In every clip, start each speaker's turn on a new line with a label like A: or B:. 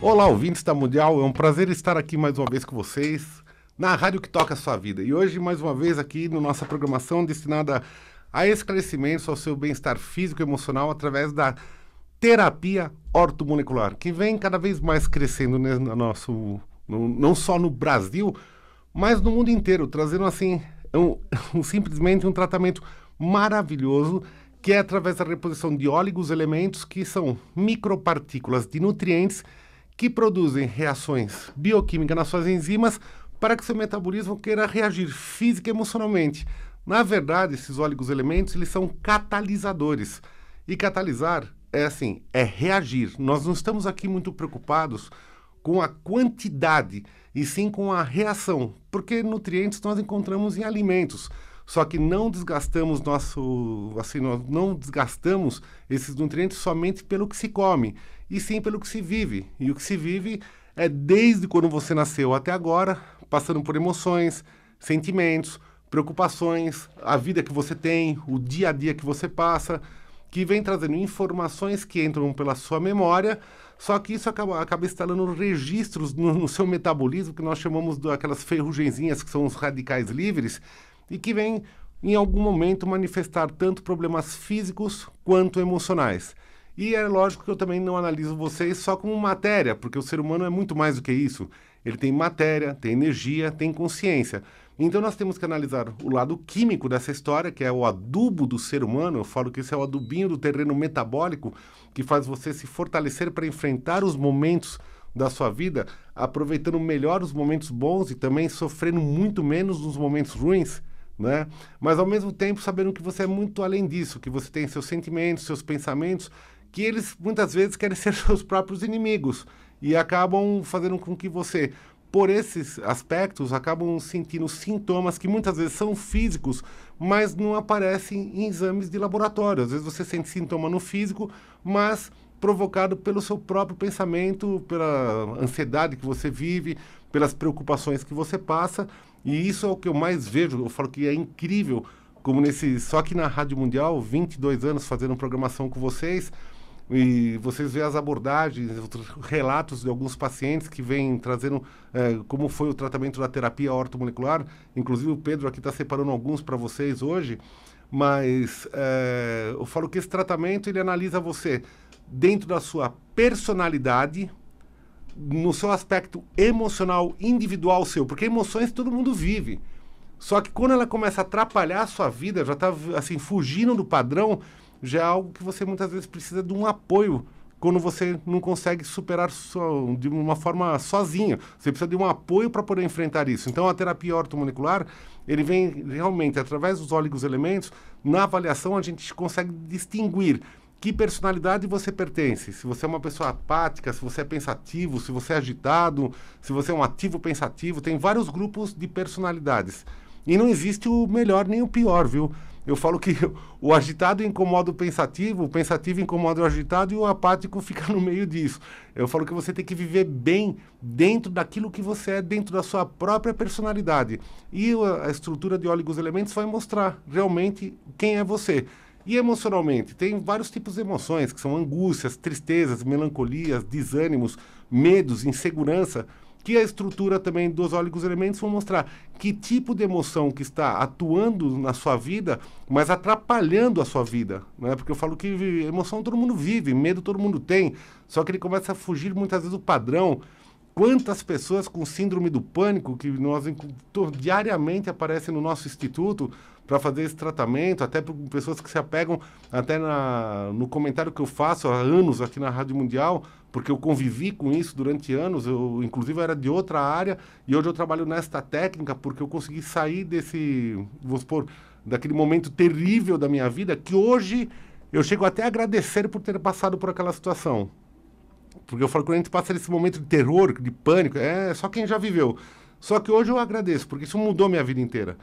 A: Olá, ouvintes da Mundial, é um prazer estar aqui mais uma vez com vocês na Rádio que Toca a Sua Vida. E hoje, mais uma vez, aqui na nossa programação destinada a esclarecimentos ao seu bem-estar físico e emocional através da terapia ortomolecular, que vem cada vez mais crescendo no nosso, no, não só no Brasil, mas no mundo inteiro, trazendo assim um, um, simplesmente um tratamento maravilhoso que é através da reposição de óligos elementos que são micropartículas de nutrientes que produzem reações bioquímicas nas suas enzimas para que seu metabolismo queira reagir física e emocionalmente. Na verdade, esses óligos elementos eles são catalisadores. E catalisar é assim, é reagir. Nós não estamos aqui muito preocupados com a quantidade e sim com a reação, porque nutrientes nós encontramos em alimentos. Só que não desgastamos nosso, assim, nós não desgastamos esses nutrientes somente pelo que se come, e sim pelo que se vive. E o que se vive é desde quando você nasceu até agora, passando por emoções, sentimentos, preocupações, a vida que você tem, o dia a dia que você passa, que vem trazendo informações que entram pela sua memória, só que isso acaba, acaba instalando registros no, no seu metabolismo, que nós chamamos daquelas ferrugenzinhas, que são os radicais livres, e que vem em algum momento manifestar tanto problemas físicos quanto emocionais. E é lógico que eu também não analiso vocês só como matéria, porque o ser humano é muito mais do que isso. Ele tem matéria, tem energia, tem consciência. Então nós temos que analisar o lado químico dessa história, que é o adubo do ser humano. Eu falo que isso é o adubinho do terreno metabólico que faz você se fortalecer para enfrentar os momentos da sua vida, aproveitando melhor os momentos bons e também sofrendo muito menos nos momentos ruins. Né? Mas ao mesmo tempo sabendo que você é muito além disso, que você tem seus sentimentos, seus pensamentos que eles muitas vezes querem ser seus próprios inimigos e acabam fazendo com que você, por esses aspectos, acabam sentindo sintomas que muitas vezes são físicos, mas não aparecem em exames de laboratório. Às vezes você sente sintoma no físico, mas provocado pelo seu próprio pensamento, pela ansiedade que você vive, pelas preocupações que você passa, e isso é o que eu mais vejo, eu falo que é incrível como nesse, só que na Rádio Mundial, 22 anos fazendo programação com vocês, e vocês veem as abordagens, relatos de alguns pacientes que vêm trazendo eh, como foi o tratamento da terapia ortomolecular. Inclusive o Pedro aqui está separando alguns para vocês hoje, mas eh, eu falo que esse tratamento ele analisa você dentro da sua personalidade, no seu aspecto emocional individual seu, porque emoções todo mundo vive. Só que quando ela começa a atrapalhar a sua vida, já está assim fugindo do padrão já é algo que você muitas vezes precisa de um apoio quando você não consegue superar so, de uma forma sozinha. Você precisa de um apoio para poder enfrentar isso. Então, a terapia ortomolecular, ele vem realmente através dos óleos elementos, na avaliação a gente consegue distinguir que personalidade você pertence. Se você é uma pessoa apática, se você é pensativo, se você é agitado, se você é um ativo pensativo, tem vários grupos de personalidades. E não existe o melhor nem o pior, viu? Eu falo que o agitado incomoda o pensativo, o pensativo incomoda o agitado e o apático fica no meio disso. Eu falo que você tem que viver bem dentro daquilo que você é, dentro da sua própria personalidade. E a estrutura de óleo e elementos vai mostrar realmente quem é você. E emocionalmente, tem vários tipos de emoções, que são angústias, tristezas, melancolias, desânimos, medos, insegurança que a estrutura também dos óleos elementos vão mostrar que tipo de emoção que está atuando na sua vida, mas atrapalhando a sua vida, né? Porque eu falo que emoção todo mundo vive, medo todo mundo tem, só que ele começa a fugir muitas vezes do padrão. Quantas pessoas com síndrome do pânico que nós diariamente aparecem no nosso instituto para fazer esse tratamento, até para pessoas que se apegam até na, no comentário que eu faço há anos aqui na Rádio Mundial, porque eu convivi com isso durante anos, eu inclusive era de outra área e hoje eu trabalho nesta técnica porque eu consegui sair desse, supor, daquele momento terrível da minha vida que hoje eu chego até a agradecer por ter passado por aquela situação. Porque eu falo quando a gente passa esse momento de terror, de pânico, é só quem já viveu. Só que hoje eu agradeço, porque isso mudou minha vida inteira.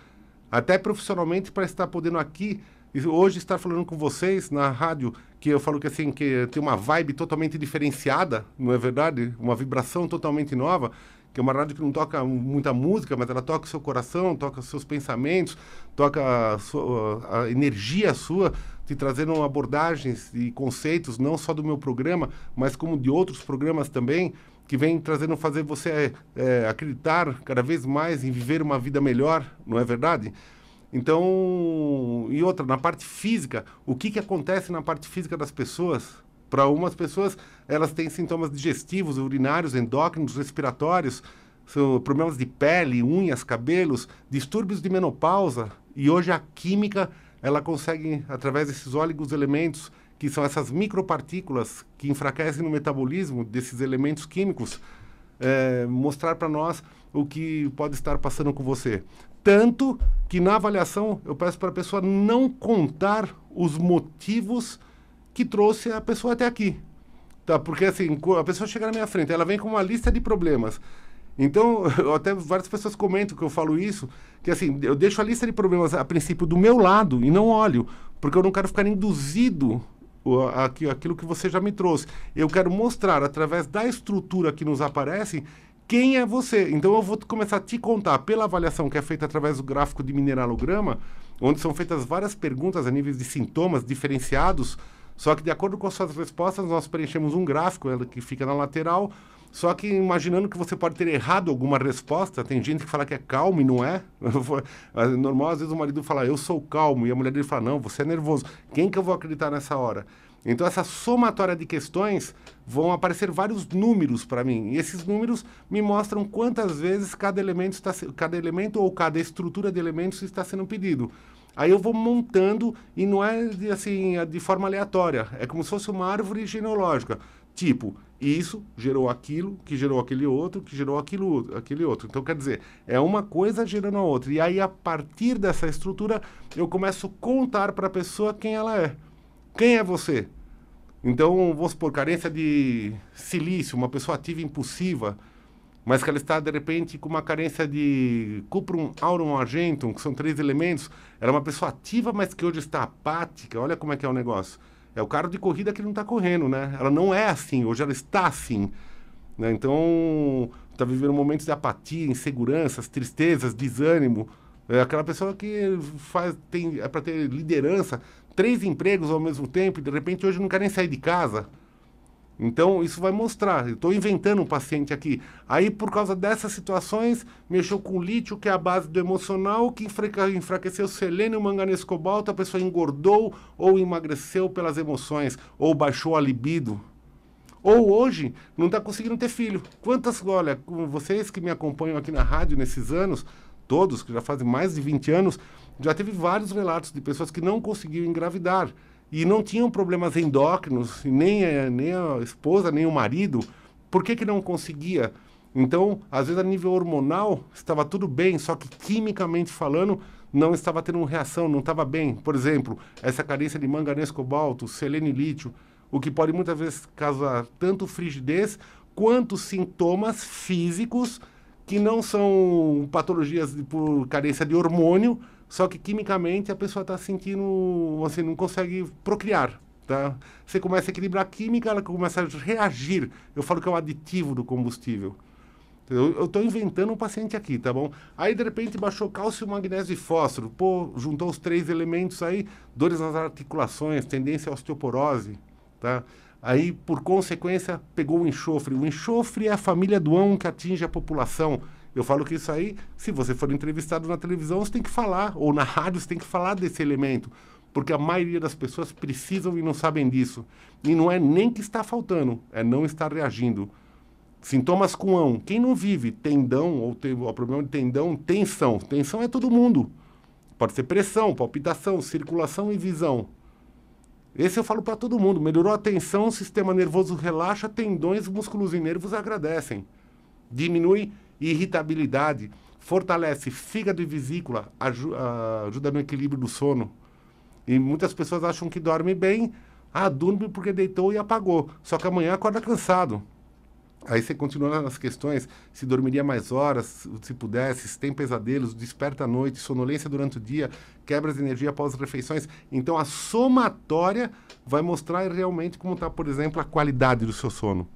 A: Até profissionalmente para estar podendo aqui e hoje estar falando com vocês na rádio, que eu falo que assim, que tem uma vibe totalmente diferenciada, não é verdade? Uma vibração totalmente nova, que é uma rádio que não toca muita música, mas ela toca o seu coração, toca os seus pensamentos, toca a, sua, a energia sua, te trazendo abordagens e conceitos, não só do meu programa, mas como de outros programas também que vem trazendo fazer você é, acreditar cada vez mais em viver uma vida melhor, não é verdade? Então, e outra, na parte física, o que, que acontece na parte física das pessoas? Para algumas pessoas, elas têm sintomas digestivos, urinários, endócrinos, respiratórios, problemas de pele, unhas, cabelos, distúrbios de menopausa. E hoje a química, ela consegue, através desses óligos elementos, que são essas micropartículas que enfraquecem no metabolismo desses elementos químicos, é, mostrar para nós o que pode estar passando com você. Tanto que na avaliação eu peço para a pessoa não contar os motivos que trouxe a pessoa até aqui. Tá? Porque assim, a pessoa chega na minha frente, ela vem com uma lista de problemas. Então, até várias pessoas comentam que eu falo isso, que assim, eu deixo a lista de problemas a princípio do meu lado e não olho, porque eu não quero ficar induzido aquilo que você já me trouxe. Eu quero mostrar através da estrutura que nos aparece quem é você. Então eu vou começar a te contar pela avaliação que é feita através do gráfico de mineralograma, onde são feitas várias perguntas a níveis de sintomas diferenciados, só que de acordo com as suas respostas nós preenchemos um gráfico que fica na lateral, só que imaginando que você pode ter errado alguma resposta, tem gente que fala que é calmo e não é. Normal, às vezes o marido fala, eu sou calmo, e a mulher dele fala, não, você é nervoso. Quem que eu vou acreditar nessa hora? Então, essa somatória de questões vão aparecer vários números para mim. E esses números me mostram quantas vezes cada elemento, está, cada elemento ou cada estrutura de elementos está sendo pedido. Aí eu vou montando e não é de, assim é de forma aleatória. É como se fosse uma árvore genealógica. Tipo, isso gerou aquilo, que gerou aquele outro, que gerou aquilo, aquele outro. Então, quer dizer, é uma coisa gerando a outra. E aí, a partir dessa estrutura, eu começo a contar para a pessoa quem ela é. Quem é você? Então, vou supor, carência de silício, uma pessoa ativa impulsiva, mas que ela está, de repente, com uma carência de cuprum, aurum, argentum, que são três elementos. Era uma pessoa ativa, mas que hoje está apática. Olha como é que é o negócio. É o carro de corrida que não está correndo, né? Ela não é assim, hoje ela está assim. Né? Então, está vivendo momentos de apatia, inseguranças, tristezas, desânimo. É aquela pessoa que faz tem é para ter liderança, três empregos ao mesmo tempo e de repente hoje não quer nem sair de casa. Então, isso vai mostrar. Estou inventando um paciente aqui. Aí, por causa dessas situações, mexeu com lítio, que é a base do emocional, que enfraqueceu selênio, manganês, cobalto, a pessoa engordou ou emagreceu pelas emoções, ou baixou a libido. Ou hoje, não está conseguindo ter filho. Quantas, olha, vocês que me acompanham aqui na rádio nesses anos, todos, que já fazem mais de 20 anos, já teve vários relatos de pessoas que não conseguiam engravidar e não tinham problemas endócrinos, nem a, nem a esposa, nem o marido. Por que, que não conseguia? Então, às vezes a nível hormonal estava tudo bem, só que quimicamente falando não estava tendo uma reação, não estava bem. Por exemplo, essa carência de manganês, cobalto, selênio e lítio, o que pode muitas vezes causar tanto frigidez quanto sintomas físicos que não são patologias por carência de hormônio, só que quimicamente a pessoa está sentindo, assim, não consegue procriar. Tá? Você começa a equilibrar a química, ela começa a reagir. Eu falo que é um aditivo do combustível. Eu estou inventando um paciente aqui, tá bom? Aí, de repente, baixou cálcio, magnésio e fósforo. Pô, juntou os três elementos aí, dores nas articulações, tendência à osteoporose, tá? Aí, por consequência, pegou o enxofre. O enxofre é a família do ão que atinge a população. Eu falo que isso aí, se você for entrevistado na televisão, você tem que falar, ou na rádio, você tem que falar desse elemento porque a maioria das pessoas precisam e não sabem disso. E não é nem que está faltando, é não estar reagindo. Sintomas com ão. Quem não vive tendão ou tem o problema de tendão, tensão. Tensão é todo mundo. Pode ser pressão, palpitação, circulação e visão. Esse eu falo para todo mundo. Melhorou a tensão, o sistema nervoso relaxa, tendões, músculos e nervos agradecem. Diminui irritabilidade, fortalece fígado e vesícula, ajuda, ah, ajuda no equilíbrio do sono. E muitas pessoas acham que dorme bem, ah, dorme porque deitou e apagou. Só que amanhã acorda cansado. Aí você continua nas questões, se dormiria mais horas, se pudesse, se tem pesadelos, desperta à noite, sonolência durante o dia, quebras de energia após as refeições. Então a somatória vai mostrar realmente como está, por exemplo, a qualidade do seu sono.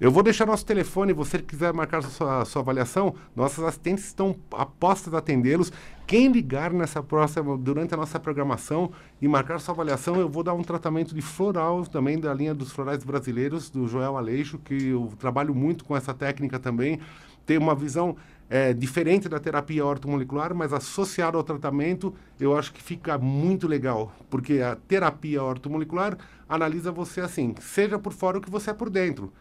A: Eu vou deixar nosso telefone, você quiser marcar sua, sua avaliação, nossas assistentes estão apostas a atendê-los. Quem ligar nessa próxima, durante a nossa programação e marcar sua avaliação, eu vou dar um tratamento de floral também da linha dos florais brasileiros, do Joel Aleixo, que eu trabalho muito com essa técnica também. Tem uma visão é, diferente da terapia ortomolecular, mas associado ao tratamento, eu acho que fica muito legal, porque a terapia ortomolecular analisa você assim, seja por fora o que você é por dentro.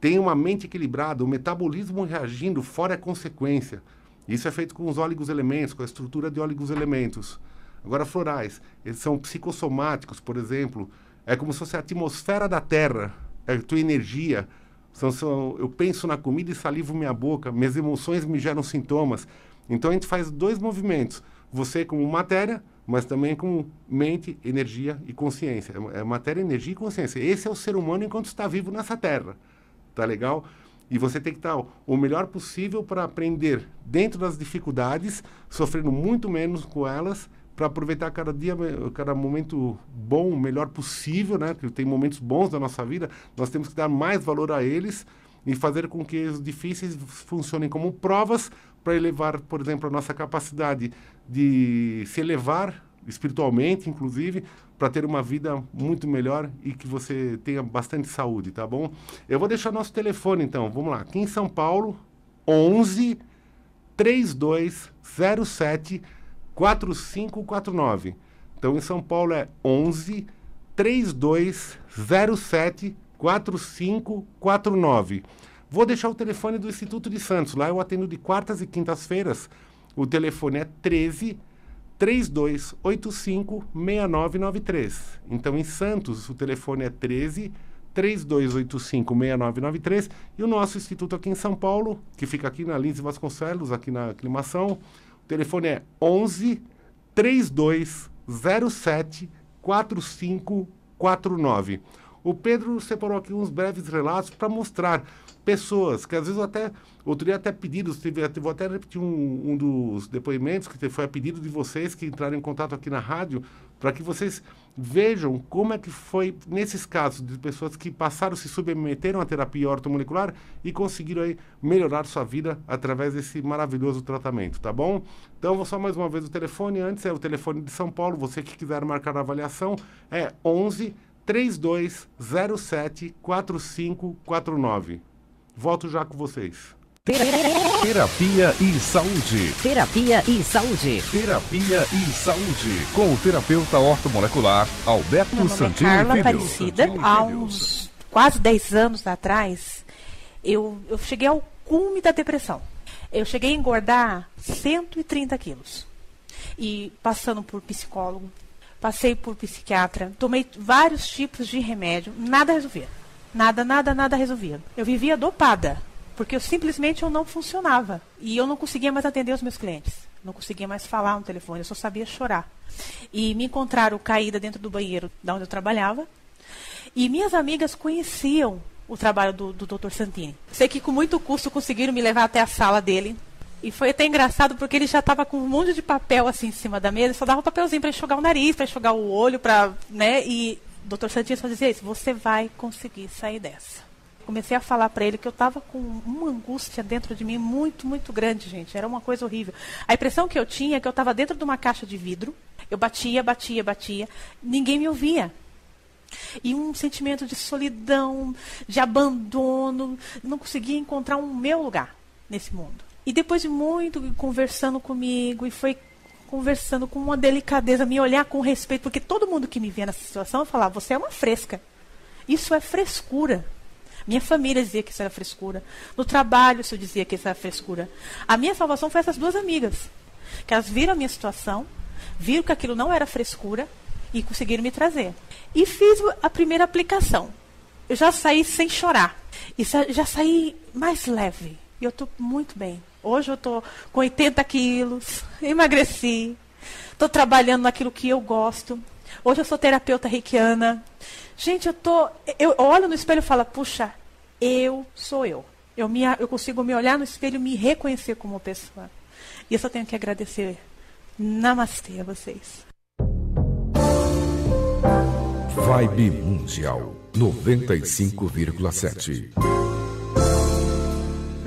A: Tem uma mente equilibrada, o metabolismo reagindo fora é consequência. Isso é feito com os óligos elementos, com a estrutura de óligos elementos. Agora, florais, eles são psicossomáticos, por exemplo. É como se fosse a atmosfera da Terra, é a tua energia. São, são, eu penso na comida e salivo minha boca, minhas emoções me geram sintomas. Então, a gente faz dois movimentos. Você como matéria, mas também como mente, energia e consciência. É, é matéria, energia e consciência. Esse é o ser humano enquanto está vivo nessa Terra tá legal? E você tem que estar tá, o melhor possível para aprender dentro das dificuldades, sofrendo muito menos com elas, para aproveitar cada dia, cada momento bom, o melhor possível, né? Que tem momentos bons da nossa vida, nós temos que dar mais valor a eles e fazer com que os difíceis funcionem como provas para elevar, por exemplo, a nossa capacidade de se elevar espiritualmente, inclusive, para ter uma vida muito melhor e que você tenha bastante saúde, tá bom? Eu vou deixar nosso telefone então, vamos lá. Aqui em São Paulo, 11 3207 4549. Então em São Paulo é 11 3207 4549. Vou deixar o telefone do Instituto de Santos, lá eu atendo de quartas e quintas-feiras. O telefone é 13 3285 6993. Então, em Santos, o telefone é 13 3285 6993 e o nosso instituto aqui em São Paulo, que fica aqui na Lins Vasconcelos, aqui na aclimação, o telefone é 11 3207 4549. O Pedro separou aqui uns breves relatos para mostrar pessoas que às vezes até outro dia até pedidos tive, vou até repetir um, um dos depoimentos que foi a pedido de vocês que entraram em contato aqui na rádio para que vocês vejam como é que foi nesses casos de pessoas que passaram se submeteram à terapia ortomolecular e conseguiram aí melhorar sua vida através desse maravilhoso tratamento, tá bom? Então vou só mais uma vez o telefone antes é o telefone de São Paulo, você que quiser marcar a avaliação é 11 32074549. Volto já com vocês.
B: Terapia e Saúde.
C: Terapia e
B: Saúde. Terapia e Saúde. Com o terapeuta ortomolecular Alberto Meu É Carla Aparecida.
D: Há uns quase 10 anos atrás, eu, eu cheguei ao cume da depressão. Eu cheguei a engordar 130 quilos. E passando por psicólogo, passei por psiquiatra, tomei vários tipos de remédio, nada resolvia. Nada, nada, nada resolvia. Eu vivia dopada, porque eu, simplesmente eu não funcionava. E eu não conseguia mais atender os meus clientes. Não conseguia mais falar no telefone, eu só sabia chorar. E me encontraram caída dentro do banheiro da onde eu trabalhava. E minhas amigas conheciam o trabalho do, do Dr. Santini. Sei que com muito custo conseguiram me levar até a sala dele, e foi até engraçado porque ele já estava com um monte de papel assim em cima da mesa, só dava um papelzinho para enxugar o nariz, para enxugar o olho, para, né? E o Dr. Santinho só dizia isso: "Você vai conseguir sair dessa". Comecei a falar para ele que eu estava com uma angústia dentro de mim muito, muito grande, gente. Era uma coisa horrível. A impressão que eu tinha é que eu estava dentro de uma caixa de vidro. Eu batia, batia, batia. Ninguém me ouvia. E um sentimento de solidão, de abandono. Não conseguia encontrar um meu lugar nesse mundo. E depois de muito conversando comigo, e foi conversando com uma delicadeza, me olhar com respeito, porque todo mundo que me via nessa situação falava: você é uma fresca. Isso é frescura. Minha família dizia que isso era frescura. No trabalho, senhor dizia que isso era frescura. A minha salvação foi essas duas amigas, que elas viram a minha situação, viram que aquilo não era frescura e conseguiram me trazer. E fiz a primeira aplicação. Eu já saí sem chorar. E já saí mais leve. E eu estou muito bem. Hoje eu estou com 80 quilos, emagreci, estou trabalhando naquilo que eu gosto. Hoje eu sou terapeuta reikiana. Gente, eu tô. Eu olho no espelho e falo, puxa, eu sou eu. Eu, me, eu consigo me olhar no espelho e me reconhecer como pessoa. E eu só tenho que agradecer. Namastê a vocês.
B: Vibe Mundial 95,7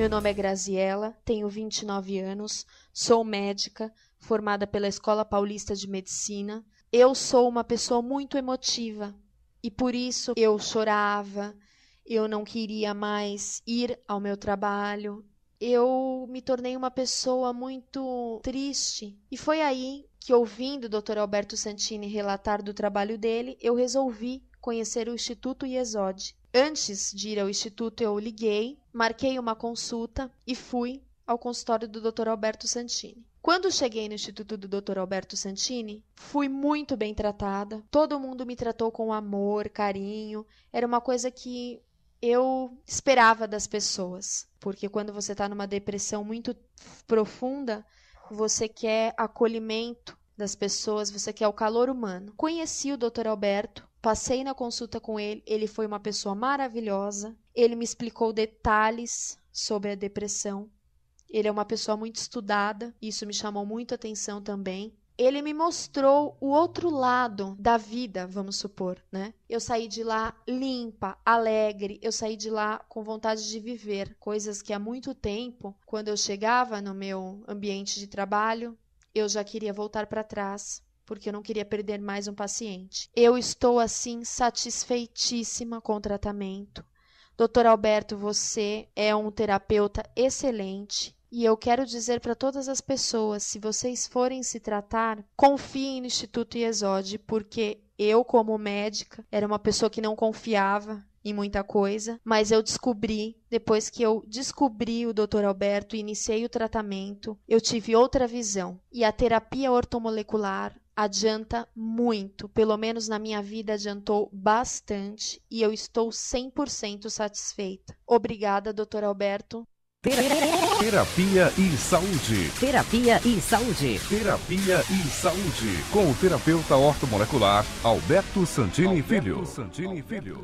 C: meu nome é Graziella, tenho 29 anos, sou médica, formada pela Escola Paulista de Medicina. Eu sou uma pessoa muito emotiva e por isso eu chorava, eu não queria mais ir ao meu trabalho. Eu me tornei uma pessoa muito triste. E foi aí que, ouvindo o Dr. Alberto Santini relatar do trabalho dele, eu resolvi conhecer o Instituto IESOD. Antes de ir ao instituto, eu liguei, marquei uma consulta e fui ao consultório do Dr. Alberto Santini. Quando cheguei no Instituto do Dr. Alberto Santini, fui muito bem tratada. Todo mundo me tratou com amor, carinho. Era uma coisa que eu esperava das pessoas, porque quando você está numa depressão muito profunda, você quer acolhimento das pessoas, você quer o calor humano. Conheci o Dr. Alberto Passei na consulta com ele, ele foi uma pessoa maravilhosa. Ele me explicou detalhes sobre a depressão. Ele é uma pessoa muito estudada, isso me chamou muito atenção também. Ele me mostrou o outro lado da vida, vamos supor, né? Eu saí de lá limpa, alegre, eu saí de lá com vontade de viver, coisas que há muito tempo, quando eu chegava no meu ambiente de trabalho, eu já queria voltar para trás porque eu não queria perder mais um paciente. Eu estou assim satisfeitíssima com o tratamento. Dr. Alberto, você é um terapeuta excelente. E eu quero dizer para todas as pessoas, se vocês forem se tratar, confiem no Instituto IESOD, porque eu, como médica, era uma pessoa que não confiava, em muita coisa, mas eu descobri, depois que eu descobri o Dr. Alberto e iniciei o tratamento, eu tive outra visão. E a terapia ortomolecular adianta muito, pelo menos na minha vida adiantou bastante e eu estou 100% satisfeita. Obrigada, Dr. Alberto.
B: Terapia e Saúde. Terapia e Saúde. Terapia e Saúde. Com o terapeuta ortomolecular Alberto Santini Alberto Filho. Santini Filho.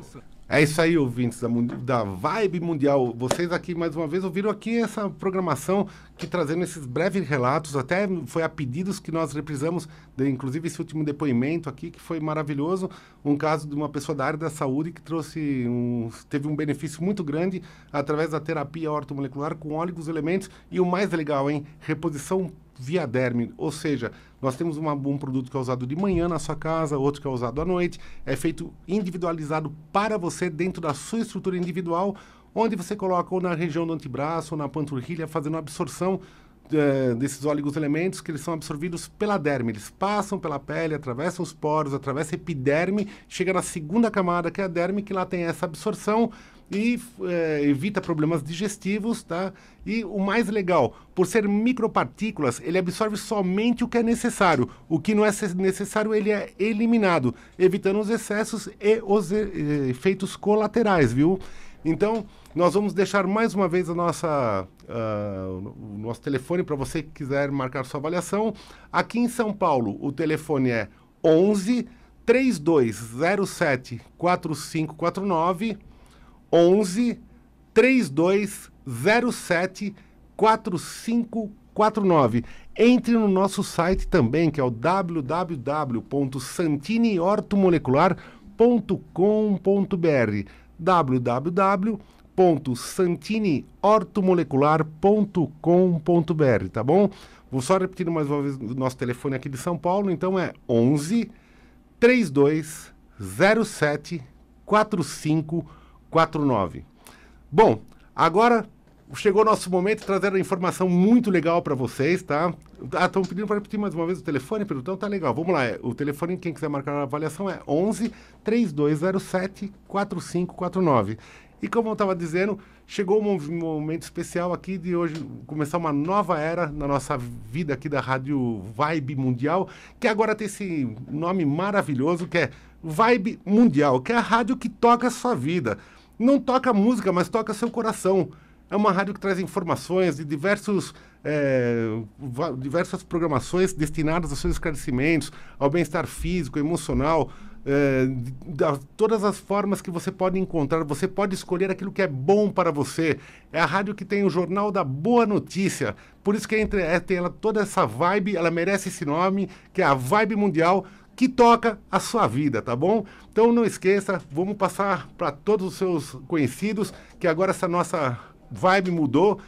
A: É isso aí, ouvintes da, da Vibe Mundial. Vocês aqui, mais uma vez, ouviram aqui essa programação que trazendo esses breves relatos, até foi a pedidos que nós reprisamos, de, inclusive esse último depoimento aqui, que foi maravilhoso, um caso de uma pessoa da área da saúde que trouxe um, teve um benefício muito grande através da terapia ortomolecular com óleos elementos e o mais legal, hein? Reposição via derme, ou seja, nós temos uma, um produto que é usado de manhã na sua casa, outro que é usado à noite. É feito individualizado para você dentro da sua estrutura individual, onde você coloca ou na região do antebraço ou na panturrilha, fazendo absorção é, desses óleos elementos que eles são absorvidos pela derme. Eles passam pela pele, atravessam os poros, atravessam a epiderme, chega na segunda camada, que é a derme, que lá tem essa absorção e é, evita problemas digestivos, tá? E o mais legal, por ser micropartículas, ele absorve somente o que é necessário. O que não é necessário, ele é eliminado, evitando os excessos e os efeitos colaterais, viu? Então, nós vamos deixar mais uma vez a nossa, uh, o nosso telefone para você que quiser marcar sua avaliação. Aqui em São Paulo, o telefone é 11 3207 4549 11 3207 4549. Entre no nosso site também, que é o www.santiniortomolecular.com.br www.santiniortomolecular.com.br, tá bom? Vou só repetir mais uma vez o nosso telefone aqui de São Paulo, então é 11 3207 4549. 49. Bom, agora chegou o nosso momento, trazendo informação muito legal para vocês, tá? Ah, estão pedindo para repetir mais uma vez o telefone, então tá legal. Vamos lá, é, o telefone, quem quiser marcar a avaliação é 11 3207 4549. E como eu estava dizendo, chegou um momento especial aqui de hoje começar uma nova era na nossa vida aqui da Rádio Vibe Mundial, que agora tem esse nome maravilhoso que é Vibe Mundial, que é a rádio que toca a sua vida não toca música, mas toca seu coração. É uma rádio que traz informações de diversos, é, diversas programações destinadas aos seus esclarecimentos, ao bem-estar físico, emocional, é, todas as formas que você pode encontrar. Você pode escolher aquilo que é bom para você. É a rádio que tem o Jornal da Boa Notícia. Por isso que é entre, é, tem ela, toda essa vibe, ela merece esse nome, que é a Vibe Mundial que toca a sua vida, tá bom? Então não esqueça, vamos passar para todos os seus conhecidos que agora essa nossa vibe mudou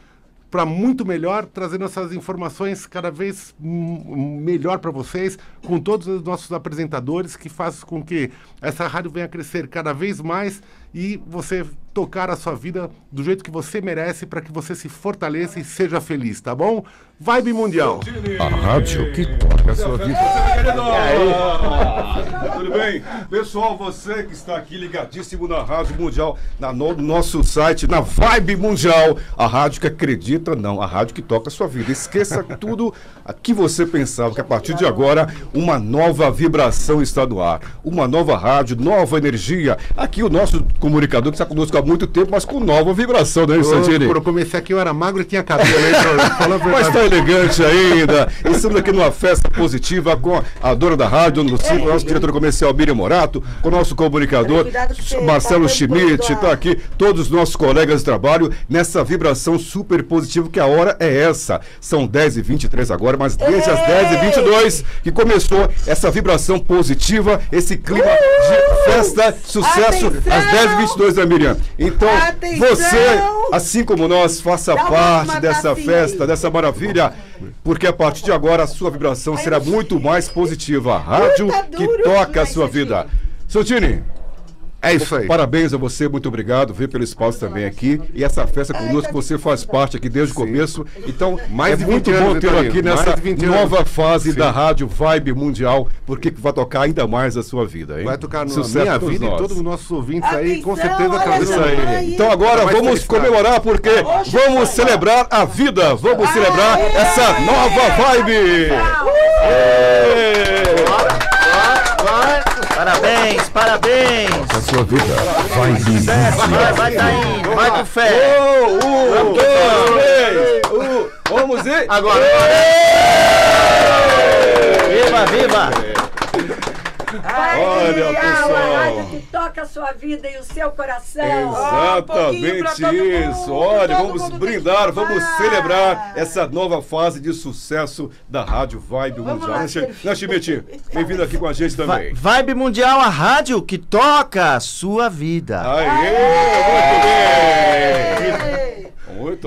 A: para muito melhor, trazendo essas informações cada vez melhor para vocês, com todos os nossos apresentadores, que faz com que essa rádio venha a crescer cada vez mais e você tocar a sua vida do jeito que você merece para que você se fortaleça e seja feliz, tá bom? Vibe Mundial.
B: A rádio que toca a sua vida. Tá ah, tudo bem? Pessoal, você que está aqui ligadíssimo na Rádio Mundial, na no, nosso site, na Vibe Mundial, a rádio que acredita, não, a rádio que toca a sua vida. Esqueça tudo a que você pensava, que a partir de agora uma nova vibração está no ar, uma nova rádio, nova energia. Aqui o nosso comunicador que está conosco há muito tempo, mas com nova vibração, né, Santini? Quando eu comecei aqui, eu era magro e tinha cabelo. Né, então, Aí, mas está elegante ainda. estamos aqui numa festa positiva com a dona da rádio, o é, nosso é. diretor comercial Miriam Morato, com o nosso comunicador tá Marcelo tá Schmidt, está aqui, todos os nossos colegas de trabalho, nessa vibração super positiva, que a hora é essa. São 10h23 agora, mas desde Ei! as 10h22 que começou essa vibração positiva, esse clima de festa, sucesso, Atenção! às 10h22 da né, Miriam. Então, Atenção! você, assim como nós, faça parte dessa assim. festa, dessa maravilha, porque a partir de agora a sua vibração será muito mais positiva. A rádio que toca a sua assim. vida. Sotini. É isso aí. Parabéns a você, muito obrigado, Vê pelo espaço também aqui. E essa festa conosco, tá você faz parte aqui desde o começo. Então, mais é, é muito bom ter aqui nessa nova fase Sim. da rádio Vibe Mundial, porque vai tocar ainda mais a sua vida, hein? Vai tocar na minha vida nós. e todos
A: os nossos ouvintes Atenção, aí, com certeza, cabeça aí. aí. Então agora vamos comemorar,
B: porque Oxe, vamos celebrar a vida, vamos Aê! celebrar essa nova vibe!
C: Aê! Aê! vai, vai. Parabéns, parabéns.
B: A sua vida vai de Vai,
C: vai, tá Vai com fé. Um,
B: um, dois, três. Um, vamos e... Agora. Viva, viva.
C: Olha, pessoal. A rádio que toca a sua vida e o seu coração. Exatamente um isso.
B: Mundo, Olha, vamos brindar, vamos celebrar essa nova fase de sucesso da Rádio Vibe vamos Mundial. Nascimenti, bem-vindo aqui com a gente também. Vibe Mundial, a rádio que toca
C: a sua vida. Aê, Aê. muito bem.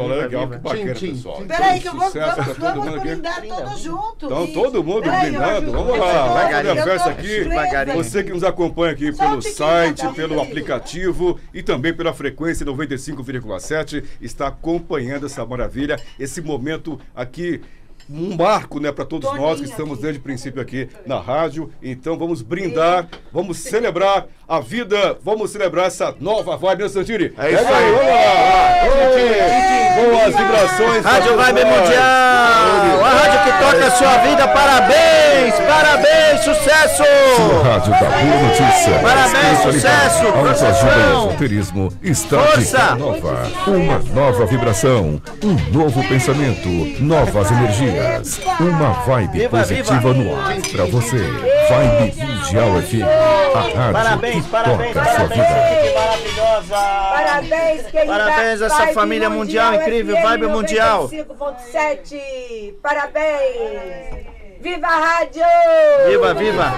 C: Muito legal, que bacana, tchim, pessoal. Tchim, então, Peraí, que eu vou, vamos, vamos brindar
B: todos juntos. Então, todo mundo Peraí, brindando. Vamos lá, vamos fazer a festa aqui. Você que nos acompanha aqui pelo site, pelo aplicativo e também pela frequência 95,7, está acompanhando essa maravilha, esse momento aqui um marco né, para todos Toninha nós que estamos desde o princípio aqui na rádio. Então vamos brindar, vamos celebrar a vida, vamos celebrar essa nova vibe, né, Santini? É isso aí! Vamos lá! Boas vibrações. Rádio Vibe Mundial. A rádio que toca a sua vida. Parabéns, parabéns, sucesso. rádio da Boa Notícia. Parabéns, sucesso. Autoajuda e esoterismo está Força. nova. Uma nova vibração. Um novo pensamento. Novas energias. Uma vibe viva, positiva viva. no ar para você. Vibe Mundial aqui. A rádio parabéns, que parabéns, toca parabéns, sua vida. Parabéns, querida. Parabéns a essa família mundial incrível, vibe mundial.
D: 5.7. Parabéns. Viva a rádio! Viva, viva!